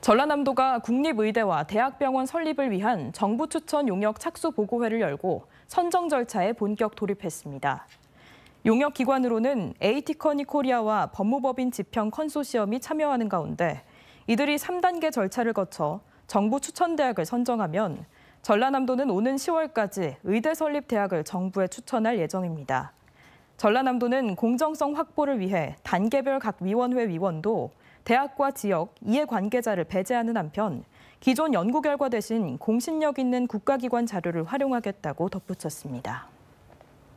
전라남도가 국립의대와 대학병원 설립을 위한 정부 추천 용역 착수 보고회를 열고 선정 절차에 본격 돌입했습니다. 용역 기관으로는 에이티커니 코리아와 법무법인 지평 컨소시엄이 참여하는 가운데 이들이 3단계 절차를 거쳐 정부 추천 대학을 선정하면 전라남도는 오는 10월까지 의대 설립 대학을 정부에 추천할 예정입니다. 전라남도는 공정성 확보를 위해 단계별 각 위원회 위원도 대학과 지역, 이해관계자를 배제하는 한편 기존 연구 결과 대신 공신력 있는 국가기관 자료를 활용하겠다고 덧붙였습니다.